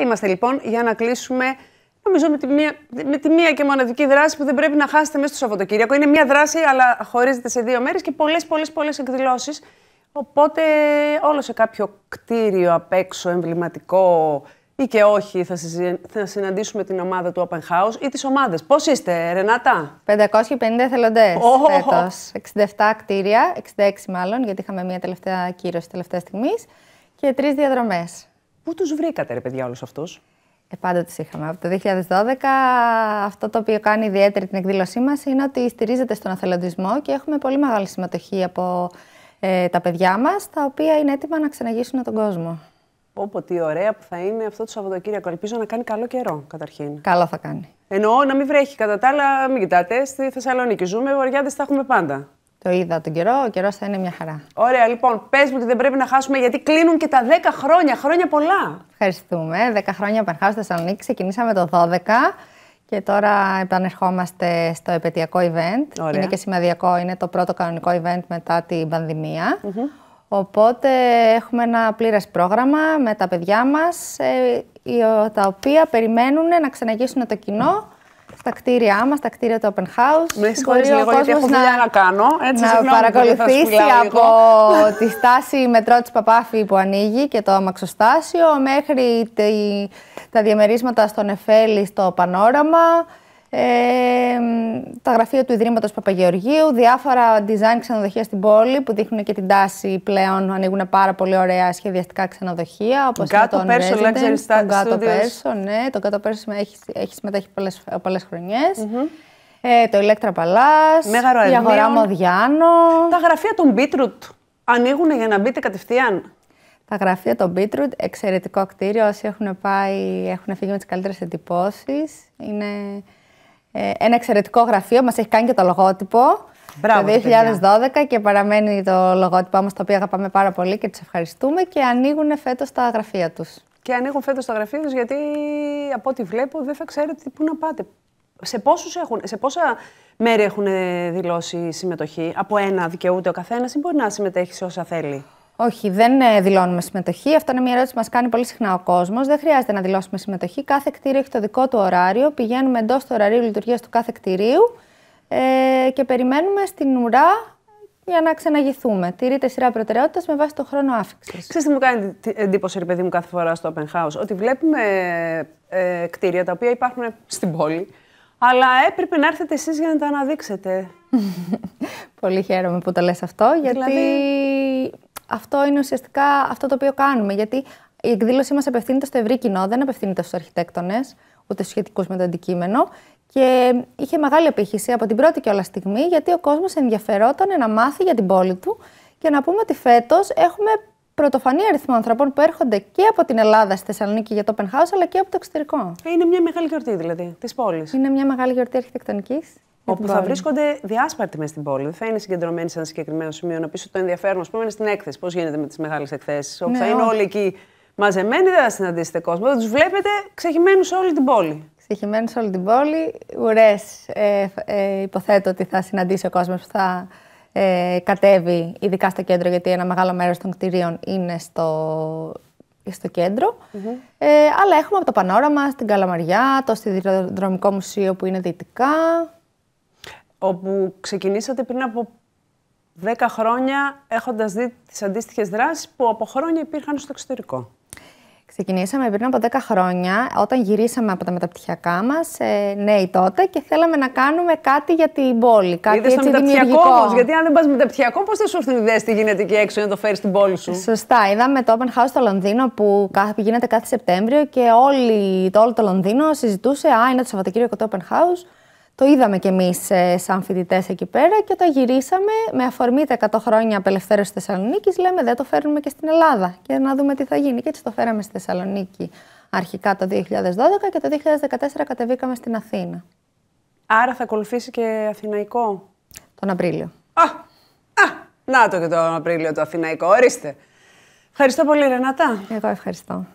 είμαστε λοιπόν για να κλείσουμε, νομίζω, με τη μία, με τη μία και μοναδική δράση που δεν πρέπει να χάσετε μέσα στο Σαββατοκύριακο. Είναι μία δράση, αλλά χωρίζεται σε δύο μέρες και πολλές, πολλές, πολλές εκδηλώσεις. Οπότε όλο σε κάποιο κτίριο απ' έξω, εμβληματικό ή και όχι, θα, συζη... θα συναντήσουμε την ομάδα του Open House ή τις ομάδες. Πώς είστε, Ρενάτα? 550 εθελοντές oh. 67 κτίρια, 66 μάλλον, γιατί είχαμε μια τελευταία κύρωση τελευταία στιγμής και τρεις διαδρομές. Πού τους βρήκατε, ρε παιδιά, όλους αυτούς. Ε, πάντα τους είχαμε. Από το 2012, αυτό το οποίο κάνει ιδιαίτερη την εκδήλωσή μας είναι ότι στηρίζεται στον αθελοντισμό και έχουμε πολύ μεγάλη συμμετοχή από ε, τα παιδιά μας, τα οποία είναι έτοιμα να ξαναγήσουν τον κόσμο. Όπω τι ωραία που θα είναι αυτό το Σαββατοκύριακο. Ελπίζω να κάνει καλό καιρό καταρχήν. Καλό θα κάνει. Εννοώ να μην βρέχει κατά τα άλλα, μην κοιτάτε. Στη Θεσσαλονίκη ζούμε, βορειάδε τα έχουμε πάντα. Το είδα τον καιρό, ο καιρός θα είναι μια χαρά. Ωραία, λοιπόν, πες μου ότι δεν πρέπει να χάσουμε γιατί κλείνουν και τα 10 χρόνια, χρόνια πολλά. Ευχαριστούμε. 10 χρόνια Open στο Θεσσαλονίκη, ξεκινήσαμε το 12. Και τώρα επανερχόμαστε στο επαιτειακό event. Ωραία. Είναι και σημαδιακό, είναι το πρώτο κανονικό event μετά την πανδημια Οπότε έχουμε ένα πλήρες πρόγραμμα με τα παιδιά μας, ε, τα οποία περιμένουν να ξαναγήσουν το κοινό στα κτίρια μας, στα κτίρια του Open House. Με συγχωρείτε λίγο, γιατί έχω δουλειά να, κάνω. Έτσι, να συγγνώμη, παρακολουθήσει από τη στάση μετρό της Παπάφη που ανοίγει και το αμαξοστάσιο μέχρι τα διαμερίσματα στον Εφέλη στο Πανόραμα ε, τα γραφεία του Ιδρύματος Παπαγεωργίου, διάφορα design ξενοδοχεία στην πόλη που δείχνουν και την τάση πλέον, ανοίγουν πάρα πολύ ωραία σχεδιαστικά ξενοδοχεία. Όπως κάτω Πέρσο, το Κάτω Πέρσο, ναι. Το Κάτω Πέρσο έχει, έχει συμμετέχει πολλές, πολλές Ε, το Ηλέκτρα Palace η αγορά Μοδιάνο. Τα γραφεία των Beetroot ανοίγουν για να μπείτε κατευθείαν. Τα γραφεία των Beetroot, εξαιρετικό κτίριο. Όσοι έχουν πάει, έχουν φύγει με τις καλύτερες εντυπώσεις. Είναι ε, ένα εξαιρετικό γραφείο, μας έχει κάνει και το λογότυπο. Μπράβο, το 2012 και παραμένει το λογότυπο μας, το οποίο αγαπάμε πάρα πολύ και τους ευχαριστούμε και ανοίγουν φέτος τα γραφεία τους. Και ανοίγουν φέτος τα γραφεία τους γιατί από ό,τι βλέπω δεν θα ξέρετε πού να πάτε. Σε, πόσους έχουν, σε πόσα μέρη έχουν δηλώσει συμμετοχή, από ένα δικαιούται ο καθένας ή μπορεί να συμμετέχει σε όσα θέλει. Όχι, δεν ε, δηλώνουμε συμμετοχή. Αυτό είναι μια ερώτηση που μας κάνει πολύ συχνά ο κόσμος. Δεν χρειάζεται να δηλώσουμε συμμετοχή. Κάθε κτίριο έχει το δικό του ωράριο. Πηγαίνουμε εντός του ωραρίου λειτουργίας του κάθε κτιρίου ε, και περιμένουμε στην ουρά για να ξαναγηθούμε. Τηρείται σειρά προτεραιότητας με βάση το χρόνο άφηξης. Ξέρετε τι μου κάνει εντύπωση, ρε παιδί μου, κάθε φορά στο open house, ότι βλέπουμε ε, κτίρια τα οποία υπάρχουν στην πόλη, αλλά έπρεπε να έρθετε εσείς για να τα αναδείξετε. Πολύ χαίρομαι που το λες αυτό, γιατί δηλαδή, αυτό είναι ουσιαστικά αυτό το οποίο κάνουμε. Γιατί η εκδήλωσή μας απευθύνεται στο ευρύ κοινό, δεν απευθύνεται στους αρχιτέκτονες, ούτε στους σχετικούς με το αντικείμενο. Και είχε μεγάλη απήχηση από την πρώτη κιόλας στιγμή, γιατί ο κόσμος ενδιαφερόταν να μάθει για την πόλη του. Και να πούμε ότι φέτος έχουμε πρωτοφανή αριθμό ανθρώπων που έρχονται και από την Ελλάδα στη Θεσσαλονίκη για το House αλλά και από το εξωτερικό. Ε, είναι μια μεγάλη γιορτή δηλαδή της πόλης. Είναι μια μεγάλη γιορτή αρχιτεκτονικής όπου θα βρίσκονται διάσπαρτοι μέσα στην πόλη. Δεν θα είναι συγκεντρωμένοι σε ένα συγκεκριμένο σημείο. Να πεις το ενδιαφέρον, ας πούμε, είναι στην έκθεση. Πώς γίνεται με τις μεγάλες εκθέσεις, όπου ναι, θα είναι όλοι εκεί μαζεμένοι, δεν θα συναντήσετε κόσμο. Θα τους βλέπετε ξεχυμένους σε όλη την πόλη. Ξεχυμένους σε όλη την πόλη. Ουρές, ε, ε, υποθέτω ότι θα συναντήσει ο κόσμος που θα ε, κατέβει, ειδικά στο κέντρο, γιατί ένα μεγάλο μέρος των κτηρίων είναι στο, στο κεντρο Ε, αλλά έχουμε από το Πανόραμα στην Καλαμαριά, το Σιδηροδρομικό Μουσείο που είναι δυτικά όπου ξεκινήσατε πριν από 10 χρόνια έχοντας δει τις αντίστοιχες δράσεις που από χρόνια υπήρχαν στο εξωτερικό. Ξεκινήσαμε πριν από 10 χρόνια, όταν γυρίσαμε από τα μεταπτυχιακά μας, ε, νέοι τότε, και θέλαμε να κάνουμε κάτι για την πόλη. Κάτι Είδες έτσι δημιουργικό. γιατί αν δεν πας μεταπτυχιακό, πώς θα σου έρθουν ιδέες τι γίνεται εκεί έξω να το φέρεις στην πόλη σου. Σωστά. Είδαμε το Open House στο Λονδίνο που γίνεται κάθε Σεπτέμβριο και όλη, το όλο το Λονδίνο συζητούσε. Α, είναι το Σαββατοκύριακο το Open House. Το είδαμε κι εμείς ε, σαν φοιτητές εκεί πέρα και όταν γυρίσαμε, με αφορμή τα 100 χρόνια απελευθέρωσης Θεσσαλονίκης, λέμε δεν το φέρνουμε και στην Ελλάδα και να δούμε τι θα γίνει. Και έτσι το φέραμε στη Θεσσαλονίκη αρχικά το 2012 και το 2014 κατεβήκαμε στην Αθήνα. Άρα θα ακολουθήσει και αθηναϊκό. Τον Απρίλιο. Α, α, να το και τον Απρίλιο το αθηναϊκό, ορίστε. Ευχαριστώ πολύ Ρενάτα. Εγώ ευχαριστώ.